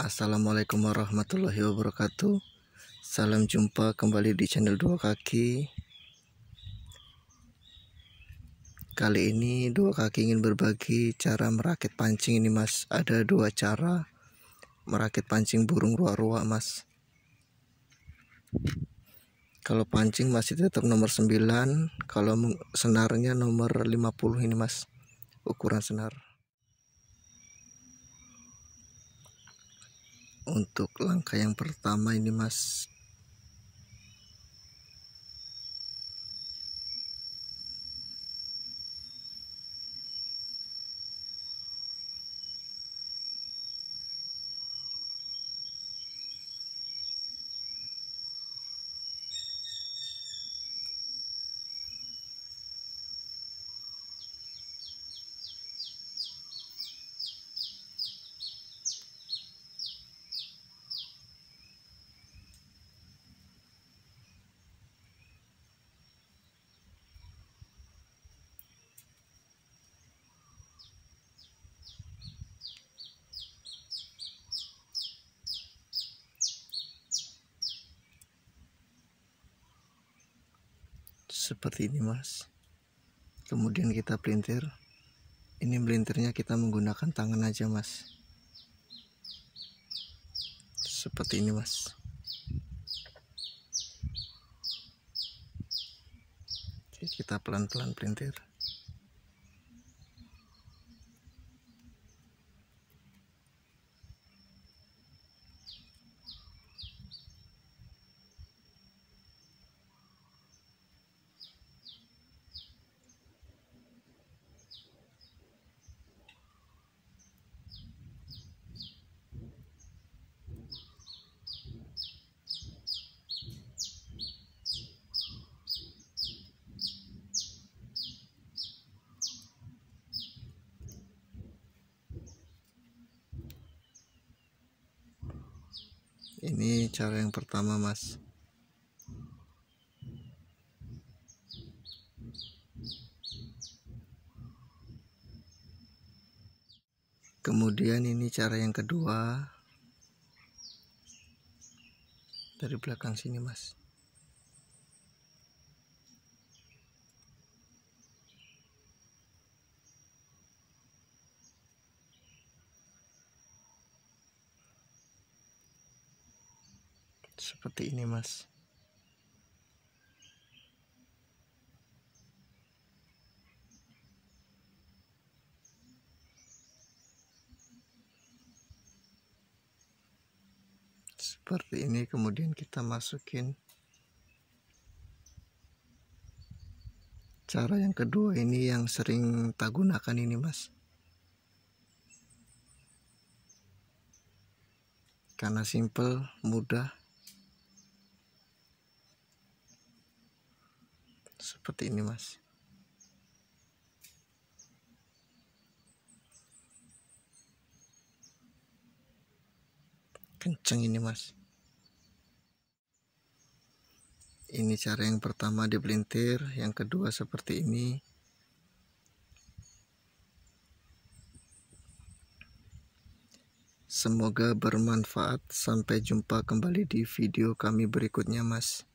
Assalamualaikum warahmatullahi wabarakatuh Salam jumpa kembali di channel Dua Kaki Kali ini Dua Kaki ingin berbagi cara merakit pancing ini mas Ada dua cara merakit pancing burung ruak rua mas Kalau pancing masih tetap nomor 9 Kalau senarnya nomor 50 ini mas Ukuran senar untuk langkah yang pertama ini mas seperti ini mas kemudian kita pelintir ini melintirnya kita menggunakan tangan aja mas seperti ini mas Jadi kita pelan-pelan pelintir ini cara yang pertama mas kemudian ini cara yang kedua dari belakang sini mas seperti ini mas seperti ini kemudian kita masukin cara yang kedua ini yang sering tak gunakan ini mas karena simple mudah seperti ini mas kenceng ini mas ini cara yang pertama di pelintir yang kedua seperti ini semoga bermanfaat sampai jumpa kembali di video kami berikutnya mas